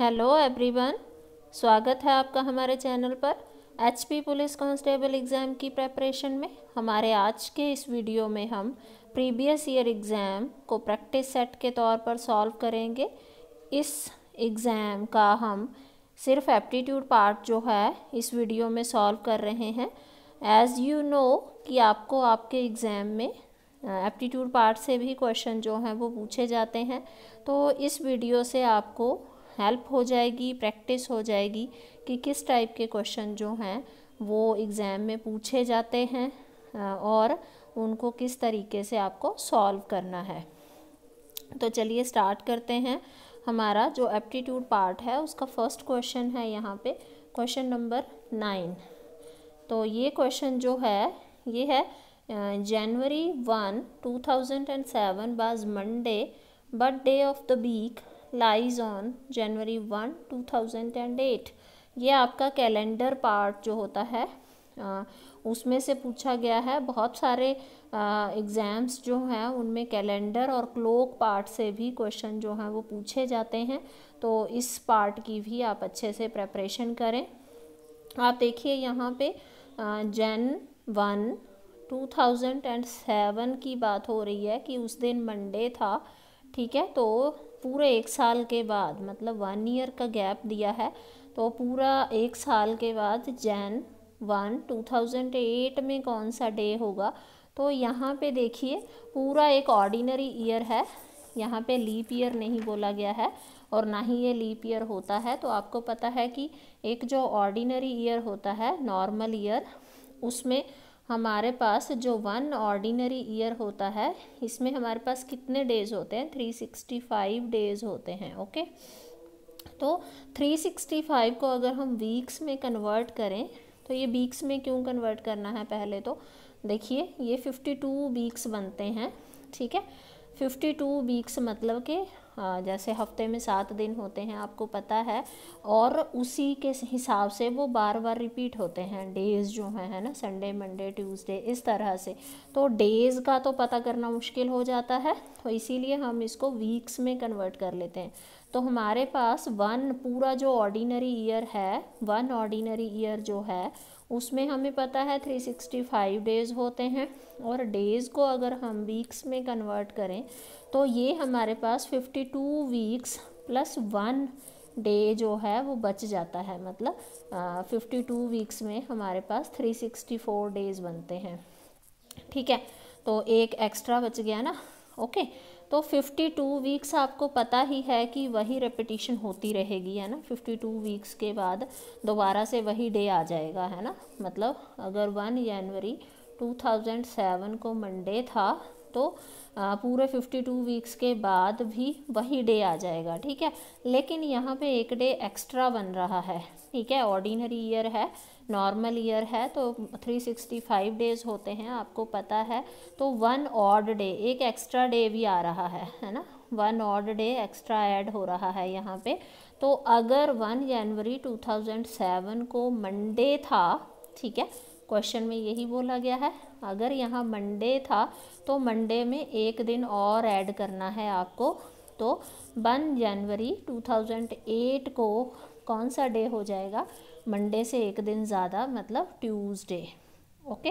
Hello everyone स्वागत है आपका हमारे चैनल पर एचपी पुलिस कांस्टेबल एग्ज़ाम की प्रेपरेशन में हमारे आज के इस वीडियो में हम प्रीवियस ईयर एग्ज़ाम को प्रैक्टिस सेट के तौर पर सॉल्व करेंगे इस एग्ज़ाम का हम सिर्फ एप्टीट्यूड पार्ट जो है इस वीडियो में सॉल्व कर रहे हैं एज़ यू नो कि आपको आपके एग्ज़ाम में एप्टीट्यूड पार्ट से भी क्वेश्चन जो हैं वो पूछे जाते हैं तो इस वीडियो से आपको हेल्प हो जाएगी प्रैक्टिस हो जाएगी कि किस टाइप के क्वेश्चन जो हैं वो एग्ज़ाम में पूछे जाते हैं और उनको किस तरीके से आपको सॉल्व करना है तो चलिए स्टार्ट करते हैं हमारा जो एप्टीट्यूड पार्ट है उसका फर्स्ट क्वेश्चन है यहाँ पे क्वेश्चन नंबर नाइन तो ये क्वेश्चन जो है ये है January one two thousand and seven was Monday but day of the week lies on January one two thousand and eight ये आपका कैलेंडर पार्ट जो होता है उसमें से पूछा गया है बहुत सारे एग्ज़ाम्स जो हैं उनमें कैलेंडर और क्लोक पार्ट से भी क्वेश्चन जो हैं वो पूछे जाते हैं तो इस पार्ट की भी आप अच्छे से प्रेपरेशन करें आप देखिए यहाँ पे Jan one two thousand and seven की बात हो रही है कि उस दिन मंडे था ठीक है तो पूरे एक साल के बाद मतलब वन ईयर का गैप दिया है तो पूरा एक साल के बाद जैन वन 2008 में कौन सा डे होगा तो यहाँ पे देखिए पूरा एक ऑर्डिनरी ईयर है यहाँ पे लीप ईयर नहीं बोला गया है और ना ही ये लीप ईयर होता है तो आपको पता है कि एक जो ऑर्डिनरी ईयर होता है नॉर्मल ईयर उसमें हमारे पास जो वन ऑर्डिनरी ईयर होता है इसमें हमारे पास कितने डेज होते हैं थ्री सिक्सटी फाइव डेज होते हैं ओके तो थ्री सिक्सटी फाइव को अगर हम वीक्स में कन्वर्ट करें तो ये वीक्स में क्यों कन्वर्ट करना है पहले तो देखिए ये फिफ्टी टू वीक्स बनते हैं ठीक है फिफ्टी टू वीक्स मतलब कि हाँ, जैसे हफ्ते में सात दिन होते हैं आपको पता है और उसी के हिसाब से वो बार बार रिपीट होते हैं डेज़ जो हैं है ना संडे मंडे ट्यूसडे इस तरह से तो डेज़ का तो पता करना मुश्किल हो जाता है तो इसीलिए हम इसको वीक्स में कन्वर्ट कर लेते हैं तो हमारे पास वन पूरा जो ऑर्डिनरी ईयर है वन ऑर्डिनरी ईयर जो है उसमें हमें पता है 365 डेज़ होते हैं और डेज़ को अगर हम वीक्स में कन्वर्ट करें तो ये हमारे पास 52 वीक्स प्लस वन डे जो है वो बच जाता है मतलब फिफ्टी टू वीक्स में हमारे पास थ्री सिक्सटी फोर डेज़ बनते हैं ठीक है तो एक एक्स्ट्रा बच गया ना ओके okay. तो 52 वीक्स आपको पता ही है कि वही रेपिटिशन होती रहेगी है ना 52 वीक्स के बाद दोबारा से वही डे आ जाएगा है ना मतलब अगर 1 जनवरी 2007 को मंडे था तो पूरे 52 वीक्स के बाद भी वही डे आ जाएगा ठीक है लेकिन यहाँ पे एक डे एक्स्ट्रा बन रहा है ठीक है ऑर्डिनरी ईयर है नॉर्मल ईयर है तो 365 डेज़ होते हैं आपको पता है तो वन ऑड डे एक एक्स्ट्रा डे भी आ रहा है है ना one odd day extra add हो रहा है यहाँ पे तो अगर वन जनवरी 2007 को मंडे था ठीक है क्वेश्चन में यही बोला गया है अगर यहाँ मंडे था तो मंडे में एक दिन और ऐड करना है आपको तो वन जनवरी 2008 को कौन सा डे हो जाएगा मंडे से एक दिन ज़्यादा मतलब ट्यूसडे ओके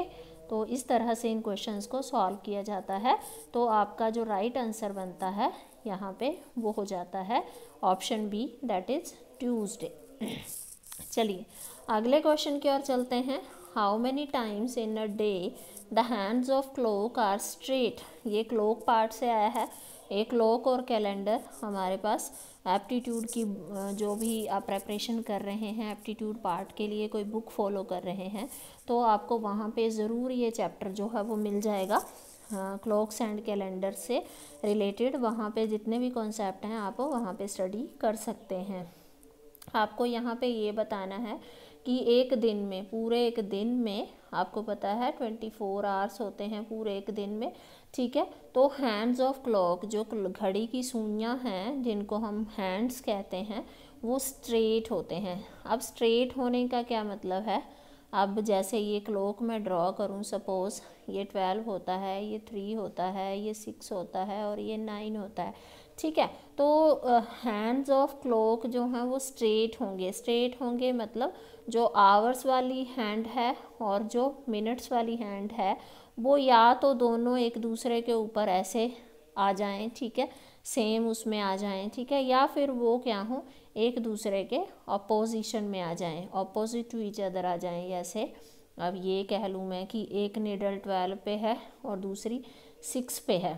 तो इस तरह से इन क्वेश्चंस को सॉल्व किया जाता है तो आपका जो राइट आंसर बनता है यहाँ पे वो हो जाता है option B that is Tuesday चलिए अगले क्वेश्चन की ओर चलते हैं how many times in a day the hands of clock are straight ये क्लोक पार्ट से आया है एक क्लोक और कैलेंडर हमारे पास एप्टीट्यूड की जो भी आप प्रेपरेशन कर रहे हैं एप्टीट्यूड पार्ट के लिए कोई बुक फॉलो कर रहे हैं तो आपको वहाँ पे ज़रूर ये चैप्टर जो है वो मिल जाएगा क्लॉक्स एंड कैलेंडर से रिलेटेड वहाँ पे जितने भी कॉन्सेप्ट हैं आप वहाँ पे स्टडी कर सकते हैं आपको यहाँ पे ये बताना है कि एक दिन में पूरे एक दिन में आपको पता है ट्वेंटी फोर आवर्स होते हैं पूरे एक दिन में ठीक है तो हैंड्स ऑफ क्लॉक जो घड़ी की सुइयाँ हैं जिनको हम हैंड्स कहते हैं वो स्ट्रेट होते हैं अब स्ट्रेट होने का क्या मतलब है अब जैसे ये क्लॉक मैं ड्रॉ करूँ सपोज़ ये ट्वेल्व होता है ये थ्री होता है ये सिक्स होता है और ये नाइन होता है ठीक है तो हैंड्स ऑफ क्लॉक जो हैं वो स्ट्रेट होंगे स्ट्रेट होंगे मतलब जो आवर्स वाली हैंड है और जो मिनट्स वाली हैंड है वो या तो दोनों एक दूसरे के ऊपर ऐसे आ जाएं ठीक है सेम उसमें आ जाएं ठीक है या फिर वो क्या हो एक दूसरे के अपोजिशन में आ जाएं अपोजिट टू ईच अदर आ जाएं जैसे अब ये कह लूँ मैं कि एक निडल ट्वेल्व पे है और दूसरी सिक्स पे है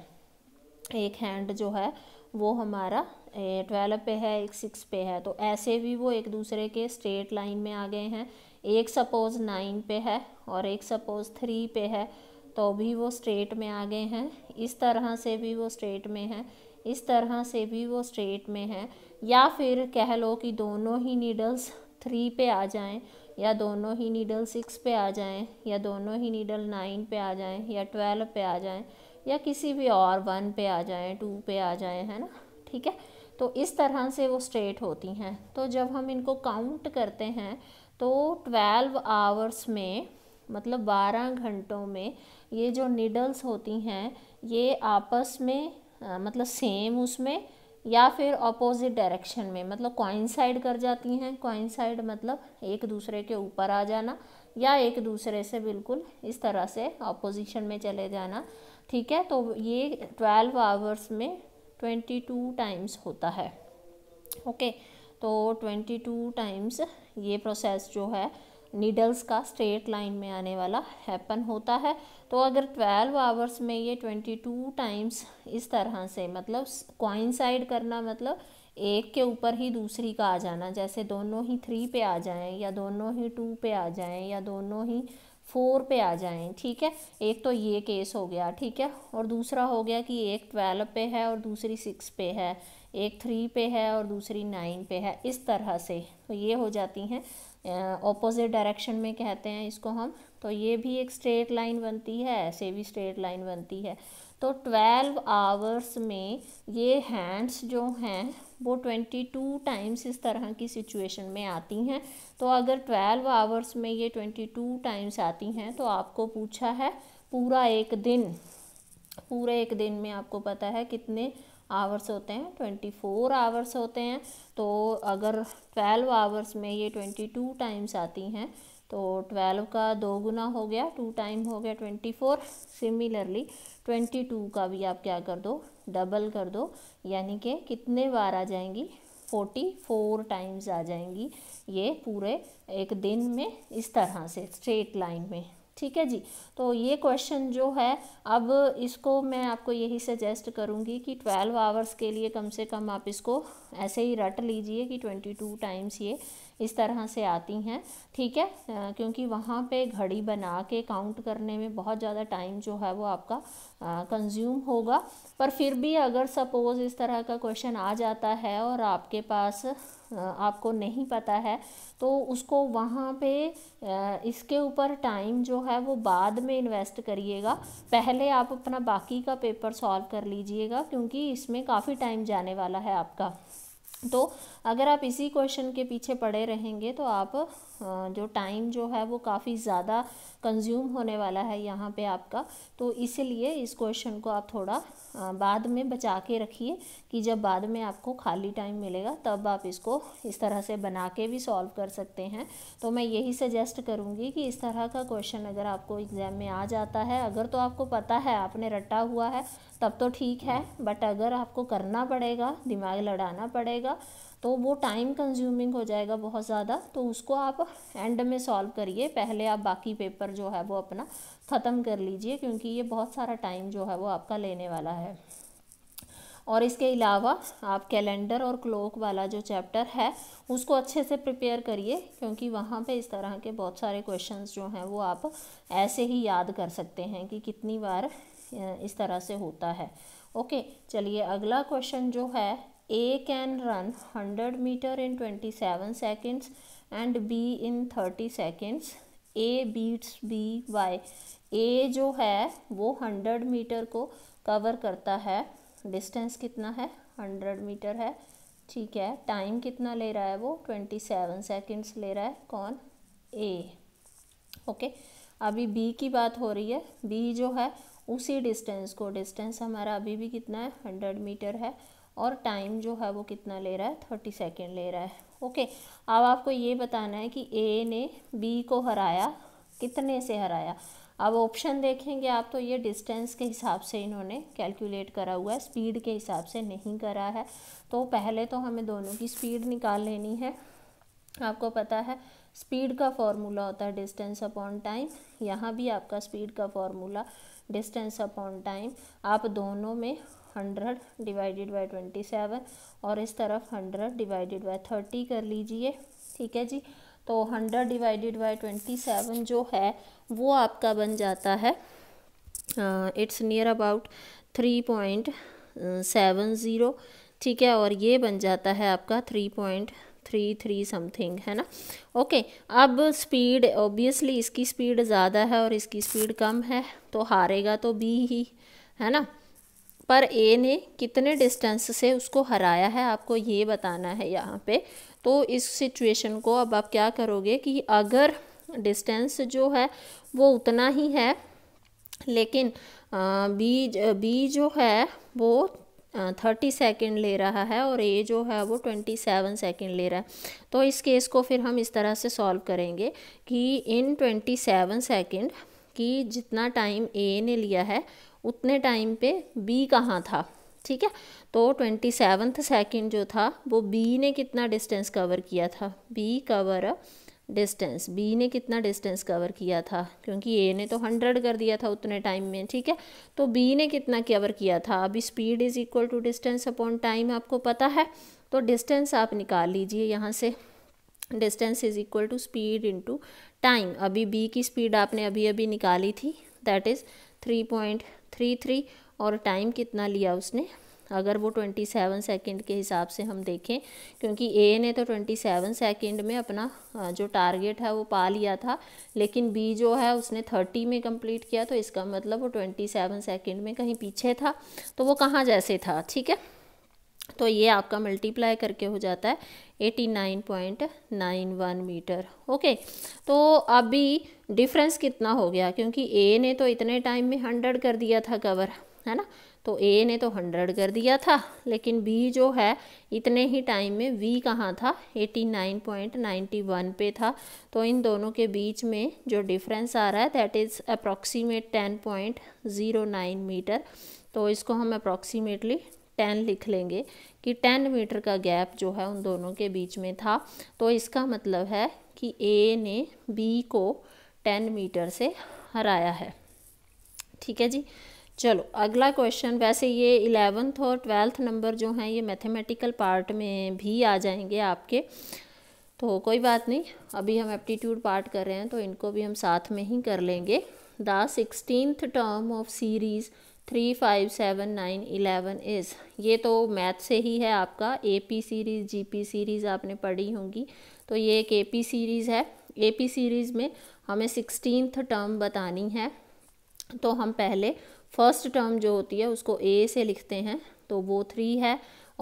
एक हैंड जो है वो हमारा ट्वेल्व पे है एक सिक्स पे है तो ऐसे भी वो एक दूसरे के स्ट्रेट लाइन में आ गए हैं एक सपोज़ नाइन पे है और एक सपोज़ थ्री पे है तो भी वो स्ट्रेट में आ गए हैं इस तरह से भी वो स्ट्रेट में है इस तरह से भी वो स्ट्रेट में है या फिर कह लो कि दोनों ही नीडल्स थ्री पे आ जाएं या दोनों ही नीडल सिक्स पे आ जाएं या दोनों ही नीडल नाइन पे आ जाएं या ट्वेल्व पे आ जाएं या किसी भी और वन पे आ जाए टू पे आ जाए है ना ठीक है तो इस तरह से वो स्ट्रेट होती हैं तो जब हम इनको काउंट करते हैं तो ट्वेल्व आवर्स में मतलब बारह घंटों में ये जो निडल्स होती हैं ये आपस में आ, मतलब सेम उसमें या फिर अपोजिट डायरेक्शन में मतलब कॉइनसाइड कर जाती हैं कॉइनसाइड मतलब एक दूसरे के ऊपर आ जाना या एक दूसरे से बिल्कुल इस तरह से अपोजिशन में चले जाना ठीक है तो ये ट्वेल्व आवर्स में ट्वेंटी टू टाइम्स होता है ओके तो ट्वेंटी टू टाइम्स ये प्रोसेस जो है नीडल्स का स्ट्रेट लाइन में आने वाला हैपन होता है तो अगर ट्वेल्व आवर्स में ये ट्वेंटी टू टाइम्स इस तरह से मतलब क्वाइंसाइड करना मतलब एक के ऊपर ही दूसरी का आ जाना जैसे दोनों ही थ्री पे आ जाएं या दोनों ही टू पे आ जाएं या दोनों ही फोर पे आ जाएं ठीक है एक तो ये केस हो गया ठीक है और दूसरा हो गया कि एक ट्वेल्व पे है और दूसरी सिक्स पे है एक थ्री पे है और दूसरी नाइन पे है इस तरह से तो ये हो जाती हैं ऑपोजिट डायरेक्शन में कहते हैं इसको हम तो ये भी एक स्ट्रेट लाइन बनती है ऐसे भी स्ट्रेट लाइन बनती है तो ट्वेल्व आवर्स में ये हैंड्स जो हैं वो ट्वेंटी टू टाइम्स इस तरह की सिचुएशन में आती हैं तो अगर ट्वेल्व आवर्स में ये ट्वेंटी टू टाइम्स आती हैं तो आपको पूछा है पूरा एक दिन पूरे एक दिन में आपको पता है कितने आवर्स होते हैं ट्वेंटी फोर आवर्स होते हैं तो अगर ट्वेल्व आवर्स में ये ट्वेंटी टू टाइम्स आती हैं तो ट्वेल्व का दो गुना हो गया टू टाइम हो गया twenty four similarly twenty two का भी आप क्या कर दो डबल कर दो यानी कि कितने बार आ जाएंगी फोर्टी फोर टाइम्स आ जाएंगी ये पूरे एक दिन में इस तरह से स्ट्रेट लाइन में ठीक है जी तो ये क्वेश्चन जो है अब इसको मैं आपको यही सजेस्ट करूँगी कि ट्वेल्व आवर्स के लिए कम से कम आप इसको ऐसे ही रट लीजिए कि ट्वेंटी टू टाइम्स ये इस तरह से आती हैं ठीक है आ, क्योंकि वहाँ पे घड़ी बना के काउंट करने में बहुत ज़्यादा टाइम जो है वो आपका कंज्यूम होगा पर फिर भी अगर सपोज़ इस तरह का क्वेश्चन आ जाता है और आपके पास आपको नहीं पता है तो उसको वहाँ पे इसके ऊपर टाइम जो है वो बाद में इन्वेस्ट करिएगा पहले आप अपना बाकी का पेपर सॉल्व कर लीजिएगा क्योंकि इसमें काफ़ी टाइम जाने वाला है आपका तो अगर आप इसी क्वेश्चन के पीछे पड़े रहेंगे तो आप जो टाइम जो है वो काफ़ी ज़्यादा कंज्यूम होने वाला है यहाँ पे आपका तो इसलिए इस क्वेश्चन को आप थोड़ा बाद में बचा के रखिए कि जब बाद में आपको खाली टाइम मिलेगा तब आप इसको इस तरह से बना के भी सॉल्व कर सकते हैं तो मैं यही सजेस्ट करूँगी कि इस तरह का क्वेश्चन अगर आपको एग्ज़ाम में आ जाता है अगर तो आपको पता है आपने रटा हुआ है तब तो ठीक है बट हाँ। अगर आपको करना पड़ेगा दिमाग लड़ाना पड़ेगा तो वो टाइम कंज्यूमिंग हो जाएगा बहुत ज़्यादा तो उसको आप एंड में सॉल्व करिए पहले आप बाकी पेपर जो है वो अपना ख़त्म कर लीजिए क्योंकि ये बहुत सारा टाइम जो है वो आपका लेने वाला है और इसके अलावा आप कैलेंडर और क्लॉक वाला जो चैप्टर है उसको अच्छे से प्रिपेयर करिए क्योंकि वहाँ पे इस तरह के बहुत सारे क्वेश्चंस जो हैं वो आप ऐसे ही याद कर सकते हैं कि कितनी बार इस तरह से होता है ओके चलिए अगला क्वेश्चन जो है A can run hundred metre in twenty seven seconds and B in thirty seconds A beats B by A जो है वो 100 मीटर को कवर करता है डिस्टेंस कितना है हंड्रेड मीटर है ठीक है टाइम कितना ले रहा है वो ट्वेंटी सेवन सेकेंड्स ले रहा है कौन ए ओके अभी बी की बात हो रही है बी जो है उसी डिस्टेंस को डिस्टेंस हमारा अभी भी कितना है हंड्रेड मीटर है और टाइम जो है वो कितना ले रहा है थर्टी सेकेंड ले रहा है ओके अब आपको ये बताना है कि ए ने बी को हराया कितने से हराया अब ऑप्शन देखेंगे आप तो ये डिस्टेंस के हिसाब से इन्होंने कैलकुलेट करा हुआ है स्पीड के हिसाब से नहीं करा है तो पहले तो हमें दोनों की स्पीड निकाल लेनी है आपको पता है स्पीड का फॉर्मूला होता है डिस्टेंस अपॉन टाइम यहाँ भी आपका स्पीड का फॉर्मूला डिस्टेंस अपॉन टाइम आप दोनों में hundred divided by twenty seven और इस तरफ हंड्रेड डिवाइडेड बाय थर्टी कर लीजिए ठीक है जी तो hundred divided by twenty seven जो है वो आपका बन जाता है it's near about three point seven zero ठीक है और ये बन जाता है आपका three point three three something है ना ओके अब स्पीड ऑब्वियसली इसकी स्पीड ज़्यादा है और इसकी स्पीड कम है तो हारेगा तो बी ही है ना पर ए ने कितने डिस्टेंस से उसको हराया है आपको ये बताना है यहाँ पे तो इस सिचुएशन को अब आप क्या करोगे कि अगर डिस्टेंस जो है वो उतना ही है लेकिन बी बी जो है वो थर्टी सेकेंड ले रहा है और ए जो है वो ट्वेंटी सेवन सेकेंड ले रहा है तो इस केस को फिर हम इस तरह से सॉल्व करेंगे कि इन ट्वेंटी सेवन सेकेंड कि जितना टाइम ए ने लिया है उतने टाइम पे बी कहाँ था ठीक है तो ट्वेंटी सेवन्थ सेकेंड जो था वो बी ने कितना डिस्टेंस कवर किया था B cover a distance B ने कितना डिस्टेंस कवर किया था क्योंकि ए ने तो हंड्रेड कर दिया था उतने टाइम में ठीक है तो बी ने कितना कवर किया था अभी speed is equal to distance upon time आपको पता है तो डिस्टेंस आप निकाल लीजिए यहाँ से distance is equal to speed into time अभी बी की स्पीड आपने अभी अभी निकाली थी that is three point three three और टाइम कितना लिया उसने अगर वो ट्वेंटी सेवन सेकेंड के हिसाब से हम देखें क्योंकि ए ने तो ट्वेंटी सेवन सेकेंड में अपना जो टारगेट है वो पा लिया था लेकिन बी जो है उसने थर्टी में कंप्लीट किया तो इसका मतलब वो ट्वेंटी सेवन सेकेंड में कहीं पीछे था तो वो कहाँ जैसे था ठीक है तो ये आपका मल्टीप्लाई करके हो जाता है eighty nine point nine one metre okay तो अभी डिफरेंस कितना हो गया क्योंकि ए ने तो इतने टाइम में हंड्रेड कर दिया था कवर है ना तो ए ने तो हंड्रेड कर दिया था लेकिन बी जो है इतने ही टाइम में वी कहाँ था eighty nine point ninety one पे था तो इन दोनों के बीच में जो डिफरेंस आ रहा है that is approximate ten point zero nine metre तो इसको हम अप्रॉक्सीमेटली टेन लिख लेंगे कि टेन मीटर का गैप जो है उन दोनों के बीच में था तो इसका मतलब है कि ए ने बी को टेन मीटर से हराया है ठीक है जी चलो अगला क्वेश्चन वैसे ये इलेवेंथ और ट्वेल्थ नंबर जो हैं ये मैथमेटिकल पार्ट में भी आ जाएंगे आपके तो कोई बात नहीं अभी हम एप्टीट्यूड पार्ट कर रहे हैं तो इनको भी हम साथ में ही कर लेंगे the sixteenth term of series three five seven nine eleven is ये तो मैथ से ही है आपका A P series G P series आपने पढ़ी होंगी तो ये एक ए पी सीरीज़ है ए पी सीरीज़ में हमें सिक्सटीनथ टर्म बतानी है तो हम पहले फर्स्ट टर्म जो होती है उसको ए से लिखते हैं तो वो थ्री है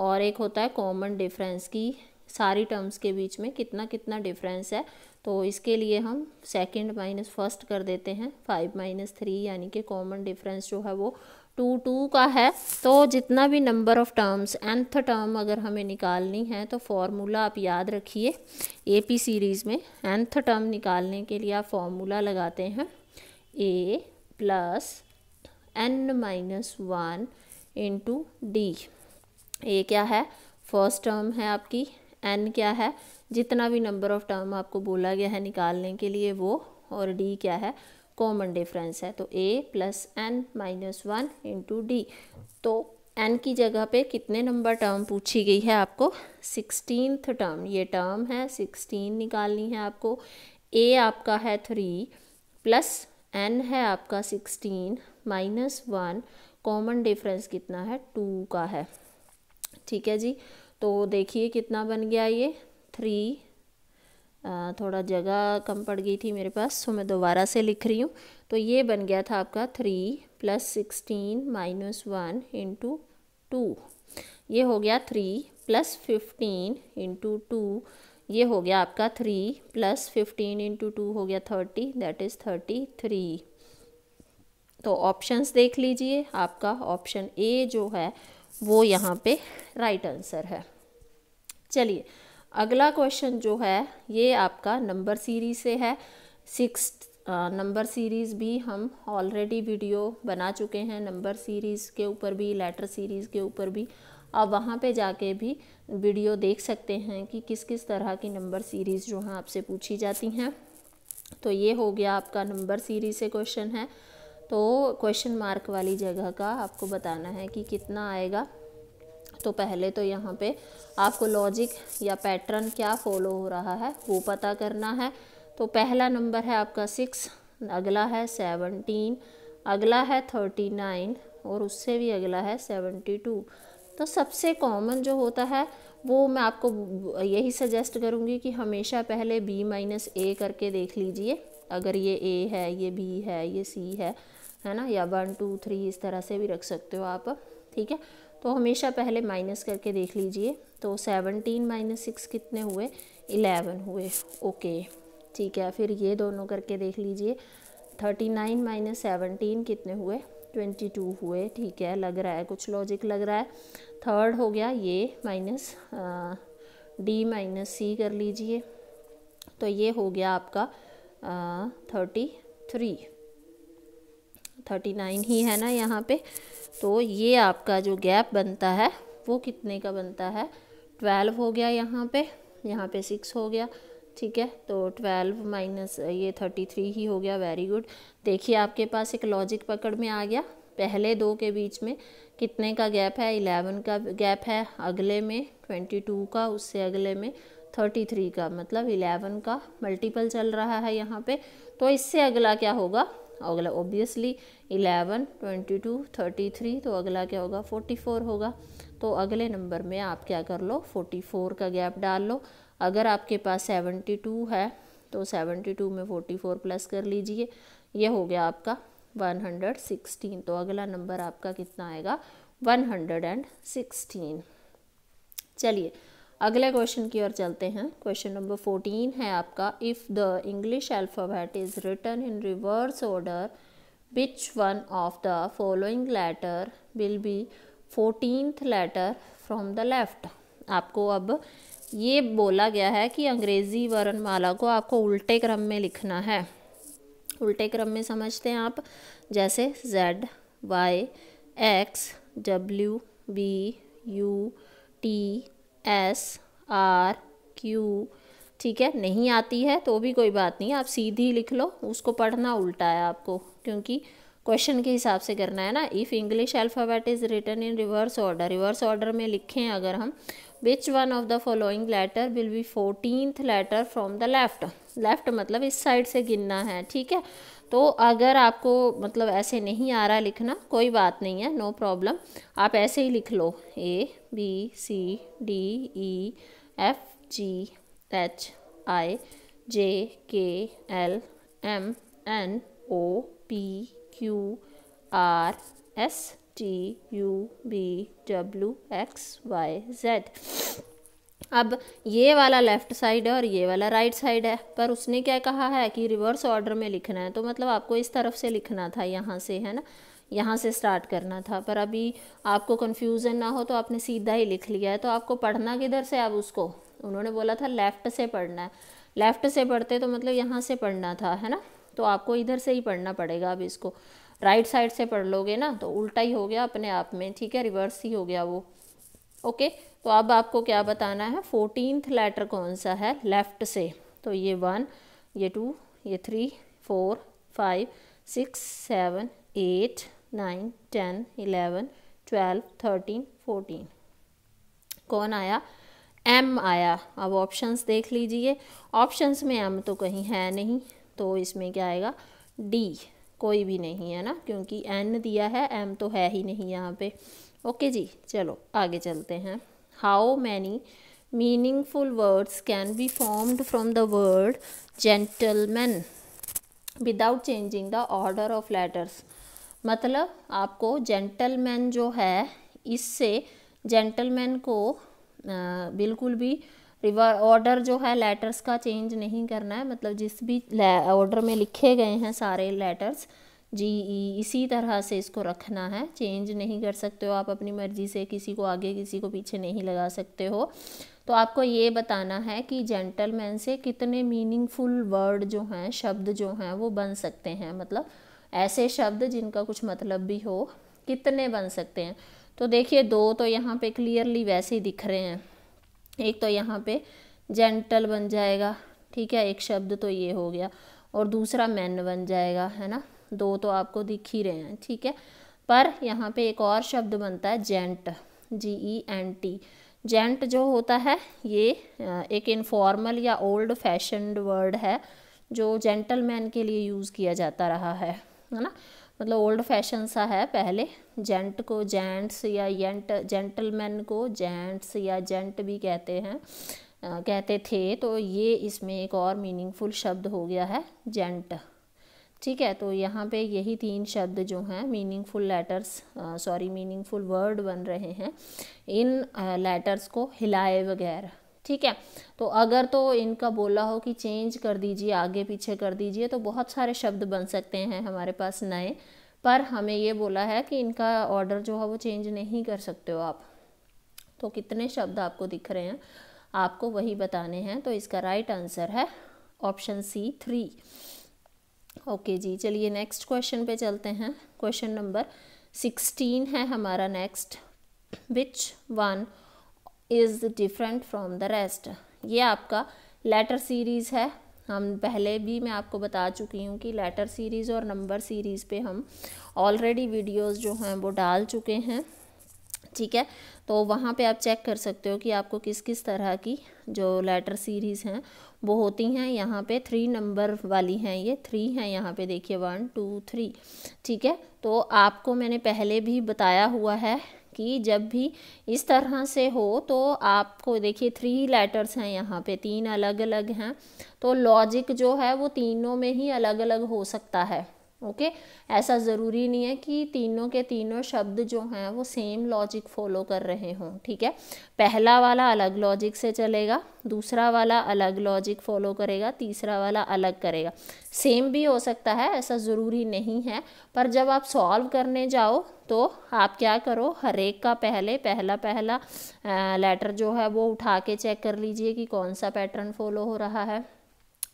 और एक होता है कॉमन डिफरेंस की सारी टर्म्स के बीच में कितना कितना डिफरेंस है तो इसके लिए हम सेकंड माइनस फर्स्ट कर देते हैं फाइव माइनस थ्री यानी कि कॉमन डिफरेंस जो है वो टू टू का है तो जितना भी number of terms nth term अगर हमें निकालनी है तो फार्मूला आप याद रखिए ए पी सीरीज़ में एंथ टर्म निकालने के लिए आप फॉर्मूला लगाते हैं A plus N minus one into D A क्या है फर्स्ट टर्म है आपकी एन क्या है जितना भी नंबर ऑफ़ टर्म आपको बोला गया है निकालने के लिए वो और डी क्या है कॉमन डिफरेंस है तो A plus N minus one into D तो एन की जगह पे कितने नंबर टर्म पूछी गई है आपको सिक्सटीनथ टर्म ये टर्म है सिक्सटीन निकालनी है आपको ए आपका है थ्री प्लस एन है आपका sixteen minus one common difference कितना है टू का है ठीक है जी तो देखिए कितना बन गया ये थ्री थोड़ा जगह कम पड़ गई थी मेरे पास तो मैं दोबारा से लिख रही हूँ तो ये बन गया था आपका three plus sixteen minus one into two ये हो गया three plus fifteen into two ये हो गया आपका three plus fifteen into two हो गया thirty that is thirty three तो ऑप्शंस देख लीजिए आपका ऑप्शन ए जो है वो यहाँ पे राइट right आंसर है चलिए अगला क्वेश्चन जो है ये आपका नंबर सीरीज से है सिक्स नंबर सीरीज़ भी हम ऑलरेडी वीडियो बना चुके हैं नंबर सीरीज़ के ऊपर भी लेटर सीरीज़ के ऊपर भी आप वहाँ पे जाके भी वीडियो देख सकते हैं कि किस किस तरह की नंबर सीरीज़ जो हैं आपसे पूछी जाती हैं तो ये हो गया आपका नंबर सीरीज़ से क्वेश्चन है तो क्वेश्चन मार्क वाली जगह का आपको बताना है कि कितना आएगा तो पहले तो यहाँ पे आपको लॉजिक या पैटर्न क्या फॉलो हो रहा है वो पता करना है तो पहला नंबर है आपका सिक्स अगला है सेवनटीन अगला है थर्टी नाइन और उससे भी अगला है सेवेंटी टू तो सबसे कॉमन जो होता है वो मैं आपको यही सजेस्ट करूँगी कि हमेशा पहले बी माइनस ए करके देख लीजिए अगर ये ए है ये बी है ये सी है है ना या वन टू थ्री इस तरह से भी रख सकते हो आप ठीक है तो हमेशा पहले माइनस करके देख लीजिए तो सेवनटीन माइनस सिक्स कितने हुए इलेवन हुए ओके ठीक है फिर ये दोनों करके देख लीजिए थर्टी नाइन माइनस सेवनटीन कितने हुए ट्वेंटी टू हुए ठीक है लग रहा है कुछ लॉजिक लग रहा है थर्ड हो गया ये माइनस डी माइनस सी कर लीजिए तो ये हो गया आपका थर्टी थ्री थर्टी नाइन ही है ना यहाँ पे तो ये आपका जो गैप बनता है वो कितने का बनता है ट्वेल्व हो गया यहाँ पे यहाँ पे सिक्स हो गया ठीक है तो ट्वेल्व माइनस ये थर्टी थ्री ही हो गया वेरी गुड देखिए आपके पास एक लॉजिक पकड़ में आ गया पहले दो के बीच में कितने का गैप है इलेवन का गैप है अगले में ट्वेंटी टू का उससे अगले में थर्टी थ्री का मतलब इलेवन का मल्टीपल चल रहा है यहाँ पे तो इससे अगला क्या होगा अगला obviously eleven twenty two thirty three तो अगला क्या होगा फोर्टी फोर होगा तो अगले नंबर में आप क्या कर लो फोर्टी फोर का गैप डाल लो अगर आपके पास सेवेंटी टू है तो सेवेंटी टू में फोर्टी फोर प्लस कर लीजिए यह हो गया आपका वन हंड्रेड सिक्सटीन तो अगला नंबर आपका कितना आएगा वन हंड्रेड एंड सिक्सटीन चलिए अगले क्वेश्चन की ओर चलते हैं क्वेश्चन नंबर फोर्टीन है आपका if the English alphabet is written in reverse order which one of the following letter will be fourteenth letter from the left आपको अब ये बोला गया है कि अंग्रेज़ी वर्णमाला को आपको उल्टे क्रम में लिखना है उल्टे क्रम में समझते हैं आप जैसे Z, Y, X, W, B, U, T, S R Q ठीक है नहीं आती है तो भी कोई बात नहीं आप सीधी लिख लो उसको पढ़ना उल्टा है आपको क्योंकि क्वेश्चन के हिसाब से करना है ना if English alphabet is written in reverse order reverse order में लिखें अगर हम which one of the following letter will be fourteenth letter from the left left मतलब इस साइड से गिनना है ठीक है तो अगर आपको मतलब ऐसे नहीं आ रहा लिखना कोई बात नहीं है नो प्रॉब्लम आप ऐसे ही लिख लो A B C D E F G H I J K L M N O P Q R S T U V W X Y Z अब ये वाला लेफ़्ट साइड है और ये वाला राइट साइड है पर उसने क्या कहा है कि रिवर्स ऑर्डर में लिखना है तो मतलब आपको इस तरफ से लिखना था यहाँ से है ना यहाँ से स्टार्ट करना था पर अभी आपको कन्फ्यूज़न ना हो तो आपने सीधा ही लिख लिया है तो आपको पढ़ना किधर से अब उसको उन्होंने बोला था लेफ़्ट से पढ़ना है लेफ़्ट से पढ़ते तो मतलब यहाँ से पढ़ना था है ना तो आपको इधर से ही पढ़ना पड़ेगा अब इसको राइट साइड से पढ़ लोगे ना तो उल्टा ही हो गया अपने आप में ठीक है रिवर्स ही हो गया वो ओके तो अब आपको क्या बताना है फोर्टीनथ लेटर कौन सा है लेफ़्ट से तो ये वन ये टू ये three four five six seven eight nine ten eleven twelve thirteen fourteen कौन आया एम आया अब ऑप्शंस देख लीजिए ऑप्शंस में एम तो कहीं है नहीं तो इसमें क्या आएगा डी कोई भी नहीं है ना क्योंकि एन दिया है एम तो है ही नहीं यहाँ पे ओके जी चलो आगे चलते हैं how many meaningful words can be formed from the word gentleman without changing the order of letters मतलब आपको जेंटलमैन जो है इससे जेंटलमैन को बिल्कुल भी रिवर ऑर्डर जो है लेटर्स का चेंज नहीं करना है मतलब जिस भी ऑर्डर में लिखे गए हैं सारे लेटर्स जी ई इसी तरह से इसको रखना है चेंज नहीं कर सकते हो आप अपनी मर्ज़ी से किसी को आगे किसी को पीछे नहीं लगा सकते हो तो आपको ये बताना है कि जेंटलमैन से कितने मीनिंगफुल वर्ड जो हैं शब्द जो हैं वो बन सकते हैं मतलब ऐसे शब्द जिनका कुछ मतलब भी हो कितने बन सकते हैं तो देखिए दो तो यहाँ पे क्लियरली वैसे ही दिख रहे हैं एक तो यहाँ पे जेंटल बन जाएगा ठीक है एक शब्द तो ये हो गया और दूसरा मैन बन जाएगा है ना दो तो आपको दिख ही रहे हैं ठीक है पर यहाँ पे एक और शब्द बनता है gent G E N T gent जो होता है ये एक इनफॉर्मल या ओल्ड फैशनड वर्ड है जो जेंटलमैन के लिए यूज़ किया जाता रहा है है ना मतलब ओल्ड फैशन सा है पहले जेंट को जेंट्स या येंट जेंटलमैन को जेंट्स या जेंट भी कहते हैं आ, कहते थे तो ये इसमें एक और मीनिंगफुल शब्द हो गया है जेंट ठीक है तो यहाँ पे यही तीन शब्द जो हैं meaningful letters sorry meaningful word बन रहे हैं इन लेटर्स uh, को हिलाए वगैरह ठीक है तो अगर तो इनका बोला हो कि चेंज कर दीजिए आगे पीछे कर दीजिए तो बहुत सारे शब्द बन सकते हैं हमारे पास नए पर हमें ये बोला है कि इनका ऑर्डर जो है वो चेंज नहीं कर सकते हो आप तो कितने शब्द आपको दिख रहे हैं आपको वही बताने हैं तो इसका राइट आंसर है ऑप्शन सी थ्री ओके जी चलिए नेक्स्ट क्वेश्चन पे चलते हैं क्वेश्चन नंबर सिक्सटीन है हमारा next which one is different from the rest ये आपका लेटर सीरीज़ है हम पहले भी मैं आपको बता चुकी हूँ कि लेटर सीरीज़ और नंबर सीरीज़ पे हम ऑलरेडी वीडियोस जो हैं वो डाल चुके हैं ठीक है तो वहाँ पे आप चेक कर सकते हो कि आपको किस किस तरह की जो लेटर सीरीज़ हैं वो होती हैं यहाँ पे थ्री नंबर वाली हैं ये थ्री हैं यहाँ पे देखिए वन टू थ्री ठीक है तो आपको मैंने पहले भी बताया हुआ है कि जब भी इस तरह से हो तो आपको देखिए थ्री लेटर्स हैं यहाँ पे तीन अलग अलग हैं तो लॉजिक जो है वो तीनों में ही अलग अलग हो सकता है ओके ऐसा ज़रूरी नहीं है कि तीनों के तीनों शब्द जो हैं वो सेम लॉजिक फॉलो कर रहे हों ठीक है पहला वाला अलग लॉजिक से चलेगा दूसरा वाला अलग लॉजिक फॉलो करेगा तीसरा वाला अलग करेगा सेम भी हो सकता है ऐसा ज़रूरी नहीं है पर जब आप सॉल्व करने जाओ तो आप क्या करो हर एक का पहले पहला पहला लेटर जो है वो उठा के चेक कर लीजिए कि कौन सा पैटर्न फॉलो हो रहा है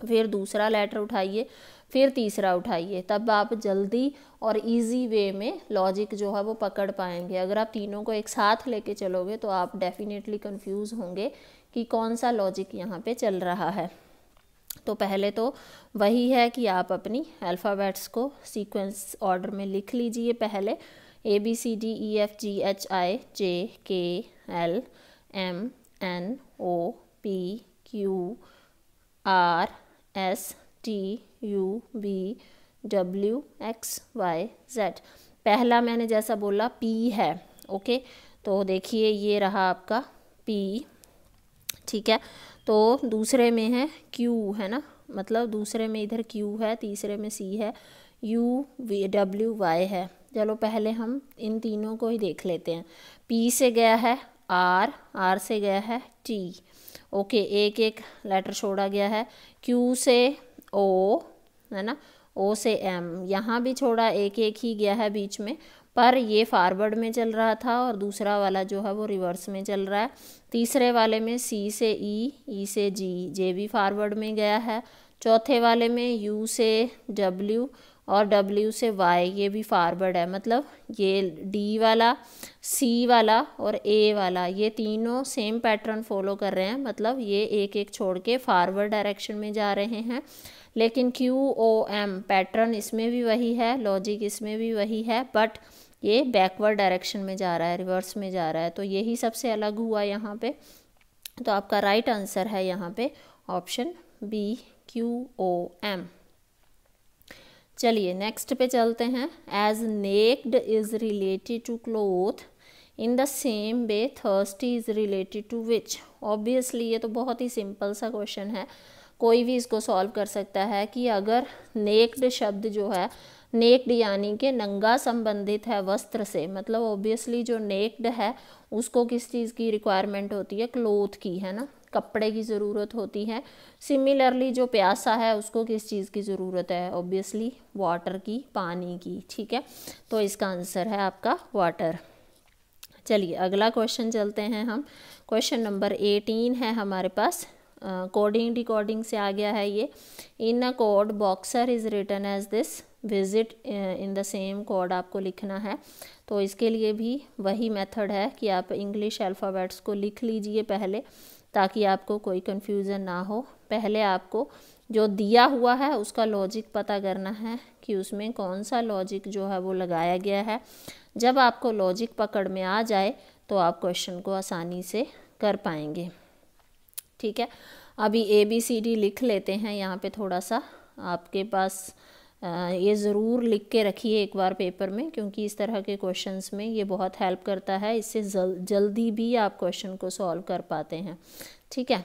फिर दूसरा लेटर उठाइए फिर तीसरा उठाइए तब आप जल्दी और इजी वे में लॉजिक जो है वो पकड़ पाएंगे अगर आप तीनों को एक साथ लेके चलोगे तो आप डेफिनेटली कंफ्यूज होंगे कि कौन सा लॉजिक यहाँ पे चल रहा है तो पहले तो वही है कि आप अपनी अल्फ़ाबेट्स को सीक्वेंस ऑर्डर में लिख लीजिए पहले A B C D E F G H I J K L M N O P Q R S T U V W X Y Z पहला मैंने जैसा बोला पी है ओके तो देखिए ये रहा आपका पी ठीक है तो दूसरे में है क्यू है ना मतलब दूसरे में इधर क्यू है तीसरे में सी है यू वी डब्ल्यू वाई है चलो पहले हम इन तीनों को ही देख लेते हैं पी से गया है आर आर से गया है टी ओके एक एक लेटर छोड़ा गया है क्यू से ओ है ना ओ से एम यहाँ भी छोड़ा एक एक ही गया है बीच में पर ये फारवर्ड में चल रहा था और दूसरा वाला जो है वो रिवर्स में चल रहा है तीसरे वाले में सी से ई e, ई e से जी जे भी फारवर्ड में गया है चौथे वाले में यू से डब्ल्यू और W से Y ये भी फारवर्ड है मतलब ये D वाला C वाला और A वाला ये तीनों सेम पैटर्न फॉलो कर रहे हैं मतलब ये एक एक छोड़ के फारवर्ड डायरेक्शन में जा रहे हैं लेकिन Q O M पैटर्न इसमें भी वही है लॉजिक इसमें भी वही है बट ये बैकवर्ड डायरेक्शन में जा रहा है रिवर्स में जा रहा है तो यही सबसे अलग हुआ यहाँ पर तो आपका राइट right आंसर है यहाँ पर option B Q O M चलिए नेक्स्ट पे चलते हैं as naked is related to cloth in the same way thirsty is related to which obviously ये तो बहुत ही सिंपल सा क्वेश्चन है कोई भी इसको सॉल्व कर सकता है कि अगर नेक्ड शब्द जो है नेक्ड यानी कि नंगा संबंधित है वस्त्र से मतलब ऑब्वियसली जो नेक्ड है उसको किस चीज़ की रिक्वायरमेंट होती है क्लोथ की है ना कपड़े की ज़रूरत होती है सिमिलरली जो प्यासा है उसको किस चीज़ की ज़रूरत है ओब्वियसली वाटर की पानी की ठीक है तो इसका आंसर है आपका वाटर चलिए अगला क्वेश्चन चलते हैं हम क्वेश्चन नंबर एटीन है हमारे पास कोडिंग डिकोडिंग से आ गया है ये in a code boxer is written as this visit in the same code आपको लिखना है तो इसके लिए भी वही मेथड है कि आप इंग्लिश अल्फ़ाबेट्स को लिख लीजिए पहले ताकि आपको कोई कन्फ्यूज़न ना हो पहले आपको जो दिया हुआ है उसका लॉजिक पता करना है कि उसमें कौन सा लॉजिक जो है वो लगाया गया है जब आपको लॉजिक पकड़ में आ जाए तो आप क्वेश्चन को आसानी से कर पाएंगे ठीक है अभी ए बी सी डी लिख लेते हैं यहाँ पे थोड़ा सा आपके पास ये ज़रूर लिख के रखिए एक बार पेपर में क्योंकि इस तरह के क्वेश्चंस में ये बहुत हेल्प करता है इससे जल, जल्दी भी आप क्वेश्चन को सॉल्व कर पाते हैं ठीक है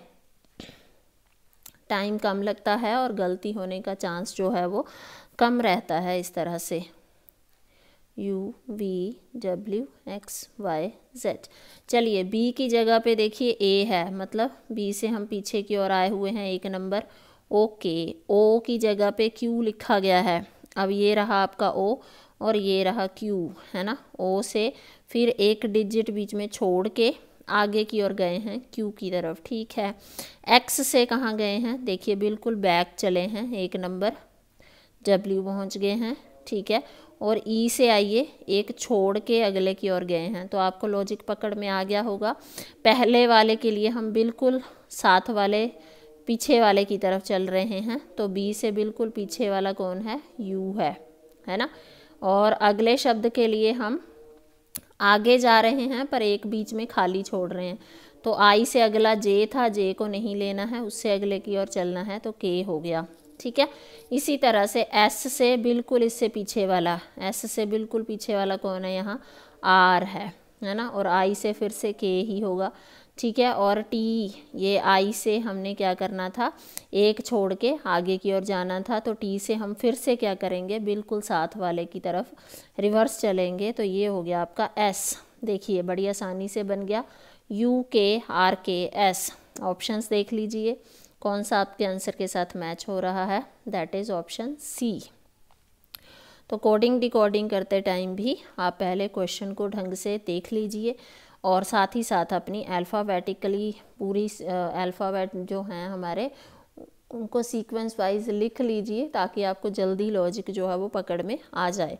टाइम कम लगता है और गलती होने का चांस जो है वो कम रहता है इस तरह से U V W X Y Z चलिए बी की जगह पे देखिए ए है मतलब बी से हम पीछे की ओर आए हुए हैं एक नंबर ओके ओ की जगह पे क्यू लिखा गया है अब ये रहा आपका ओ और ये रहा क्यू है ना ओ से फिर एक डिजिट बीच में छोड़ के आगे की ओर गए हैं क्यू की तरफ ठीक है एक्स से कहाँ गए हैं देखिए बिल्कुल बैक चले हैं एक नंबर डब्ल्यू पहुँच गए हैं ठीक है और ई e से आइए एक छोड़ के अगले की ओर गए हैं तो आपको लॉजिक पकड़ में आ गया होगा पहले वाले के लिए हम बिल्कुल साथ वाले पीछे वाले की तरफ चल रहे हैं तो बी से बिल्कुल पीछे वाला कौन है यू है है ना और अगले शब्द के लिए हम आगे जा रहे हैं पर एक बीच में खाली छोड़ रहे हैं तो आई से अगला जे था जे को नहीं लेना है उससे अगले की ओर चलना है तो के हो गया ठीक है इसी तरह से एस से बिल्कुल इससे पीछे वाला एस से बिल्कुल पीछे वाला कौन है यहाँ आर है है ना और आई से फिर से के ही होगा ठीक है और टी ये आई से हमने क्या करना था एक छोड़ के आगे की ओर जाना था तो टी से हम फिर से क्या करेंगे बिल्कुल साथ वाले की तरफ रिवर्स चलेंगे तो ये हो गया आपका एस देखिए बड़ी आसानी से बन गया यू के आर के एस ऑप्शंस देख लीजिए कौन सा आपके आंसर के साथ मैच हो रहा है दैट इज़ ऑप्शन सी तो कोडिंग डिकोडिंग करते टाइम भी आप पहले क्वेश्चन को ढंग से देख लीजिए और साथ ही साथ अपनी अल्फ़ाबेटिकली पूरी अल्फ़ाबेट जो हैं हमारे उनको सीक्वेंस वाइज लिख लीजिए ताकि आपको जल्दी लॉजिक जो है वो पकड़ में आ जाए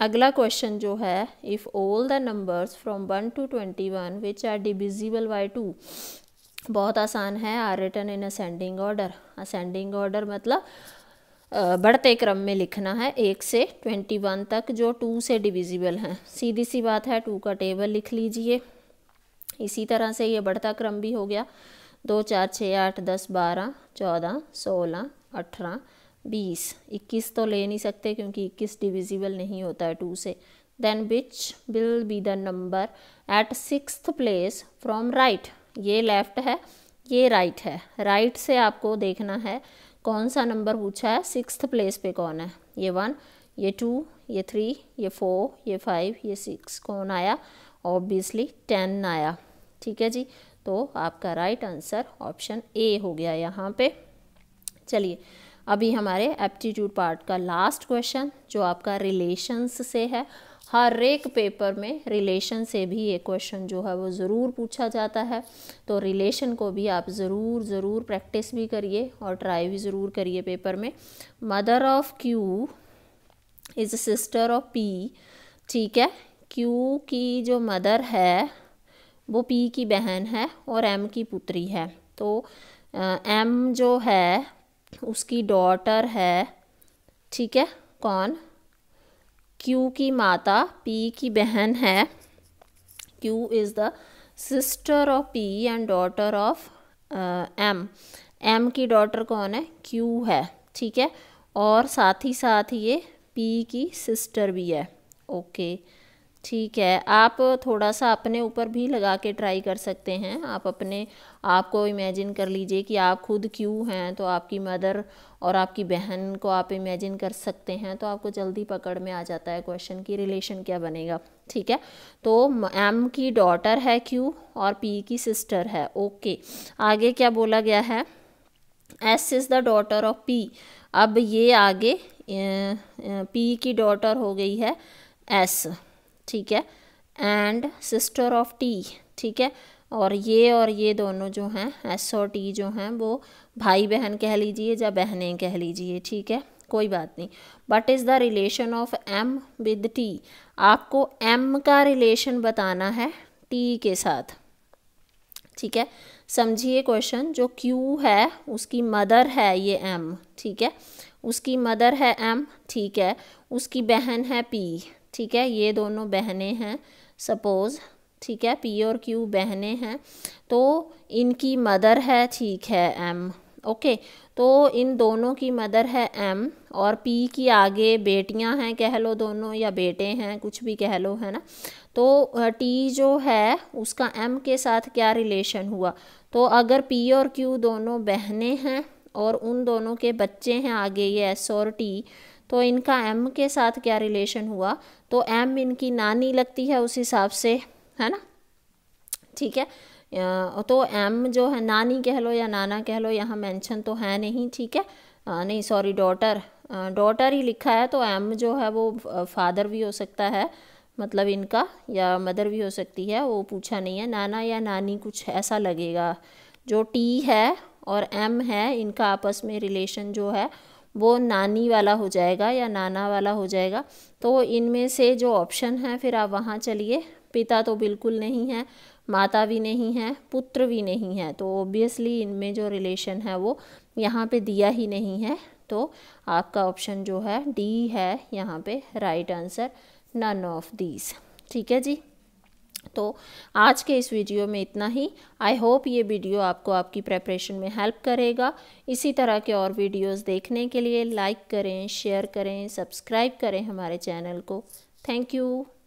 अगला क्वेश्चन जो है if all the numbers from one to twenty one which are divisible by two बहुत आसान है are written in ascending order ascending order मतलब बढ़ते क्रम में लिखना है एक से ट्वेंटी वन तक जो टू से डिविजिबल हैं सीधी सी बात है टू का टेबल लिख लीजिए इसी तरह से ये बढ़ता क्रम भी हो गया दो चार छः आठ दस बारह चौदह सोलह अठारह बीस इक्कीस तो ले नहीं सकते क्योंकि इक्कीस डिविजिबल नहीं होता है टू से then which will be the number at six place from right ये लेफ़्ट है ये राइट right है राइट right से आपको देखना है कौन सा नंबर पूछा है सिक्स प्लेस पे कौन है ये वन ये टू ये थ्री ये फोर ये फाइव ये सिक्स कौन आया ऑब्वियसली टेन आया ठीक है जी तो आपका राइट आंसर ऑप्शन ए हो गया यहाँ पे चलिए अभी हमारे एप्टीट्यूड पार्ट का लास्ट क्वेश्चन जो आपका रिलेशंस से है हर एक पेपर में रिलेशन से भी ये क्वेश्चन जो है वो ज़रूर पूछा जाता है तो रिलेशन को भी आप ज़रूर ज़रूर प्रैक्टिस भी करिए और ट्राई भी ज़रूर करिए पेपर में mother of Q is sister of P ठीक है क्यू की जो मदर है वो पी की बहन है और एम की पुत्री है तो एम जो है उसकी डॉटर है ठीक है कौन क्यू की माता पी की बहन है Q is the sister of P and daughter of M M की डॉटर कौन है क्यू है ठीक है और साथ ही साथ ये पी की सिस्टर भी है ओके okay. ठीक है आप थोड़ा सा अपने ऊपर भी लगा के ट्राई कर सकते हैं आप अपने आप को इमेजिन कर लीजिए कि आप खुद क्यों हैं तो आपकी मदर और आपकी बहन को आप इमेजिन कर सकते हैं तो आपको जल्दी पकड़ में आ जाता है क्वेश्चन की रिलेशन क्या बनेगा ठीक है तो एम की डॉटर है क्यू और पी की सिस्टर है ओके आगे क्या बोला गया है S is the daughter of P अब ये आगे पी की डॉटर हो गई है एस ठीक है एंड सिस्टर ऑफ टी ठीक है और ये और ये दोनों जो हैं एस और टी जो हैं वो भाई बहन कह लीजिए या बहनें कह लीजिए ठीक है कोई बात नहीं but is the relation of M with T आपको एम का रिलेशन बताना है टी के साथ ठीक है समझिए क्वेश्चन जो क्यू है उसकी मदर है ये एम ठीक है उसकी मदर है एम ठीक है उसकी बहन है पी ठीक है ये दोनों बहनें हैं सपोज़ ठीक है पी और क्यू बहनें हैं तो इनकी मदर है ठीक है एम ओके तो इन दोनों की मदर है एम और पी की आगे बेटियां हैं कह लो दोनों या बेटे हैं कुछ भी कह लो है ना तो टी जो है उसका एम के साथ क्या रिलेशन हुआ तो अगर पी और क्यू दोनों बहनें हैं और उन दोनों के बच्चे हैं आगे ये एस और टी तो इनका एम के साथ क्या रिलेशन हुआ तो एम इनकी नानी लगती है उस हिसाब से है ना ठीक है तो एम जो है नानी कह लो या नाना कह लो यहाँ मेंशन तो है नहीं ठीक है आ, नहीं सॉरी डॉटर डॉटर ही लिखा है तो एम जो है वो फादर भी हो सकता है मतलब इनका या मदर भी हो सकती है वो पूछा नहीं है नाना या नानी कुछ ऐसा लगेगा जो टी है और एम है इनका आपस में रिलेशन जो है वो नानी वाला हो जाएगा या नाना वाला हो जाएगा तो इनमें से जो ऑप्शन है फिर आप वहाँ चलिए पिता तो बिल्कुल नहीं है माता भी नहीं है पुत्र भी नहीं है तो ऑब्वियसली इनमें जो रिलेशन है वो यहाँ पे दिया ही नहीं है तो आपका ऑप्शन जो है डी है यहाँ पे right answer none of these ठीक है जी तो आज के इस वीडियो में इतना ही आई होप ये वीडियो आपको आपकी प्रेपरेशन में हेल्प करेगा इसी तरह के और वीडियोस देखने के लिए लाइक करें शेयर करें सब्सक्राइब करें हमारे चैनल को थैंक यू